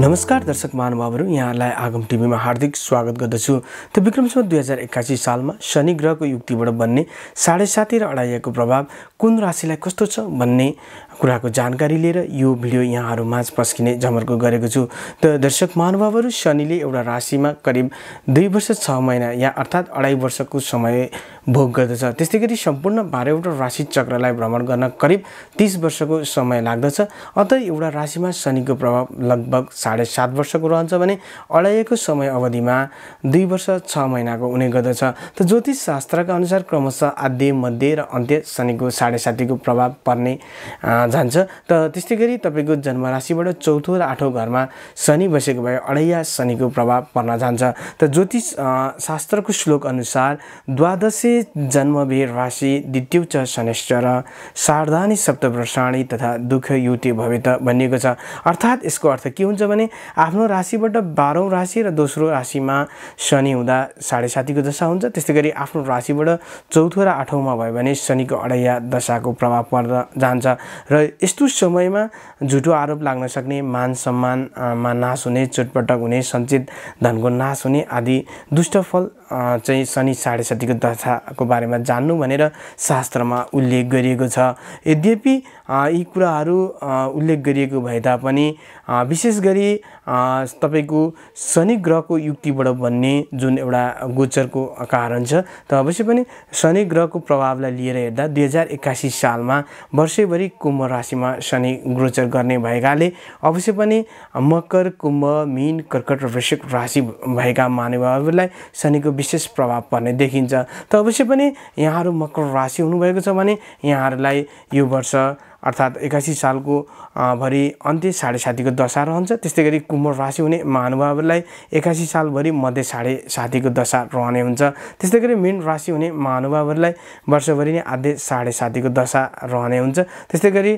नमस्कार दर्शक महानुभावहरू यहाँलाई आगम टिभीमा हार्दिक स्वागत गर्दछु त विक्रमसम्म दुई हजार एक्कासी सालमा शनि ग्रहको युक्तिबाट बन्ने साढे साती र अढाइको प्रभाव कुन राशिलाई कस्तो छ भन्ने कुराको जानकारी लिएर यो भिडियो यहाँहरू माझ पस्किने जमर्को गरेको छु त दर्शक महानुभावहरू शनिले एउटा राशिमा करिब दुई वर्ष छ महिना या अर्थात् अढाई वर्षको समय भोग गर्दछ त्यस्तै गरी सम्पूर्ण बाह्रवटा राशि चक्रलाई भ्रमण गर्न करिब तिस वर्षको समय लाग्दछ अत एउटा राशिमा शनिको प्रभाव लगभग साढे सात वर्षको रहन्छ भने अडाइएको समय अवधिमा दुई वर्ष छ महिनाको हुने गर्दछ त ज्योतिष शास्त्रका अनुसार क्रमशः आद्य मध्य र अन्त्य शनिको साढे सातीको प्रभाव पर्ने जान्छ त त्यस्तै गरी तपाईँको जन्मराशिबाट चौथो र आठौँ घरमा शनि बसेको भए अढैया शनिको प्रभाव पर्न जान्छ त ज्योतिष शास्त्रको श्लोक अनुसार द्वादशे जन्मभेर राशि द्वितीय च शनिश्च र सार्धानी सप्तवर्षाणी तथा दुःख भवे त भनिएको छ अर्थात् यसको अर्थ के हुन्छ भने आफ्नो राशिबाट बाह्रौँ राशि र दोस्रो राशिमा शनि हुँदा साढे सातीको दशा हुन्छ त्यस्तै गरी आफ्नो राशिबाट चौथो र आठौँमा भयो भने शनिको अढैया दशाको प्रभाव पर्न जान्छ र र यस्तो समयमा झुटो आरोप लाग्न सक्ने मान सम्मानमा नाश हुने चोटपटक हुने सञ्चित धनको नाश हुने आदि दुष्टफल चाहिँ शनि साढे सतीको दशाको बारेमा जान्नु भनेर शास्त्रमा उल्लेख गरिएको छ यद्यपि यी कुराहरू उल्लेख गरिएको भए तापनि विशेष गरी तपाईँको शनि ग्रहको युक्तिबाट बन्ने जुन एउटा गोचरको कारण छ त अवश्य पनि शनि ग्रहको प्रभावलाई लिएर हेर्दा दुई हजार एक्कासी सालमा वर्षैभरि कुम्भ राशिमा शनि गोचर गर्ने भएकाले अवश्य पनि मकर कुम्भ मिन कर्कट र वृश्चिक राशि भएका मानवहरूलाई शनिको विशेष प्रभाव पर्ने देखिन्छ त अवश्य पनि यहाँहरू मकर राशि हुनुभएको छ भने यहाँहरूलाई यो वर्ष अर्थात् एकासी सालको भरि अन्त्य साढे सातीको दशा रहन्छ त्यस्तै गरी कुम्भ राशि हुने महानुभावहरूलाई एकासी सालभरि मध्य साढे सातीको दशा रहने हुन्छ त्यस्तै गरी मेन राशि हुने महानुभावहरूलाई वर्षभरि नै आध्य साढे सातीको दशा रहने हुन्छ त्यस्तै गरी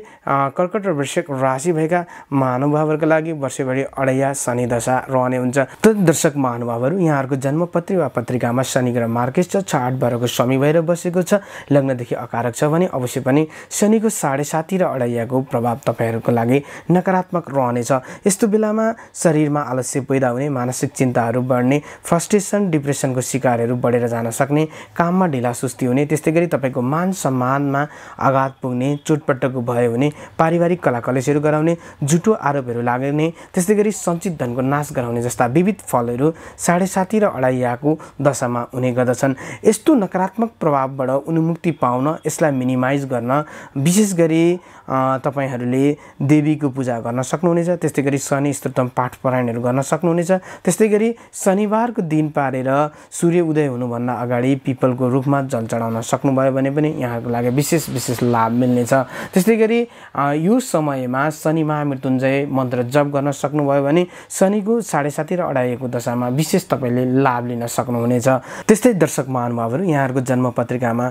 कर्कट र वृश्चिक राशि भएका महानुभावहरूको लागि वर्षभरि अडैया शनि दशा रहने हुन्छ त दर्शक महानुभावहरू यहाँहरूको जन्मपत्री वा पत्रिकामा शनि ग्रह मार्केस छ आठ बाह्रको स्वामी भएर बसेको छ लग्नदेखि अकारक छ भने अवश्य पनि शनिको साढे सात राति र अडाइयाको प्रभाव तपाईँहरूको लागि नकारात्मक रहनेछ यस्तो बेलामा शरीरमा आलस्य पैदा हुने मानसिक चिन्ताहरू बढ्ने फ्रस्ट्रेसन डिप्रेसनको शिकारहरू बढेर जान सक्ने काममा ढिला सुस्ती हुने त्यस्तै गरी तपाईँको मान सम्मानमा आघात पुग्ने चोटपटकको भय हुने पारिवारिक कला कलेशहरू गराउने झुटो आरोपहरू लाग्ने त्यस्तै गरी सञ्चित धनको नाश गराउने जस्ता विविध फलहरू साढे साती र अढाइयाको दशामा हुने गर्दछन् यस्तो नकारात्मक प्रभावबाट उन्मुक्ति पाउन यसलाई मिनिमाइज गर्न विशेष गरी तपाईँहरूले देवीको पूजा गर्न सक्नुहुनेछ त्यस्तै गरी शनि स्तोत्रम पाठ गर्न सक्नुहुनेछ त्यस्तै गरी शनिबारको दिन पारेर सूर्य उदय हुनुभन्दा अगाडि पिपलको रूपमा जल चढाउन सक्नुभयो भने पनि यहाँको लागि विशेष विशेष लाभ मिल्नेछ त्यस्तै गरी यो समयमा शनि महामृत्युञ्जय मन्त्र जप गर्न सक्नुभयो भने शनिको साढे साती र अडाइएको दशामा विशेष तपाईँले लाभ लिन सक्नुहुनेछ त्यस्तै दर्शक महानुभावहरू यहाँहरूको जन्म पत्रिकामा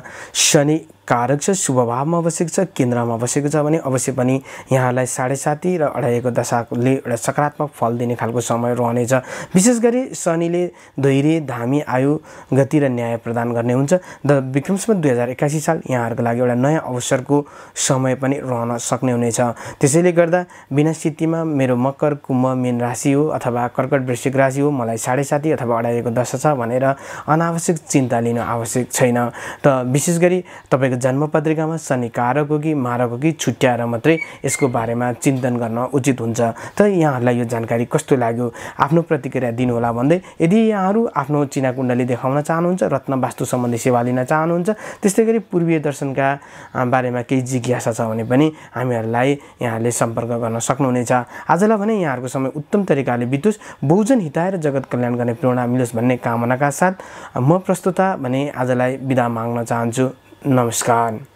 शनि कारक छ शुभभावमा बसेको छ केन्द्रमा बसेको छ भने अवश्य पनि यहाँलाई साढे साती र अढाइको दशाले एउटा सकारात्मक फल दिने खालको समय रहनेछ विशेष गरी शनिले धैर्य धामी आयु गति र न्याय प्रदान गर्ने हुन्छ द विक्रमसम्म दुई हजार एक्कासी साल यहाँहरूको लागि एउटा नयाँ अवसरको समय पनि रहन सक्ने हुनेछ त्यसैले गर्दा बिना स्थितिमा मेरो मकर कुम्भ मेन राशि हो अथवा कर्कट वृश्चिक राशि हो मलाई साढे साती अथवा अढाइएको दशा छ भनेर अनावश्यक चिन्ता लिनु आवश्यक छैन त विशेष गरी तपाईँको जन्मपत्रिकामा शनि कि हो कि छुट्याएर मात्रै यसको बारेमा चिन्तन गर्न उचित हुन्छ त यहाँहरूलाई यो जानकारी कस्तो लाग्यो आफ्नो प्रतिक्रिया दिनुहोला भन्दै यदि यहाँहरू आफ्नो चिना कुण्डली देखाउन चाहनुहुन्छ रत्न वास्तु सम्बन्धी सेवा लिन चाहनुहुन्छ त्यस्तै गरी पूर्वीय दर्शनका बारेमा केही जिज्ञासा छ भने पनि हामीहरूलाई यहाँहरूले सम्पर्क गर्न सक्नुहुनेछ आजलाई भने यहाँहरूको समय उत्तम तरिकाले बितोस् बहुजन हिताएर जगत कल्याण गर्ने प्रेरणा मिलोस् भन्ने कामनाका साथ म प्रस्तुता भने आजलाई बिदा माग्न चाहन्छु नमस्कार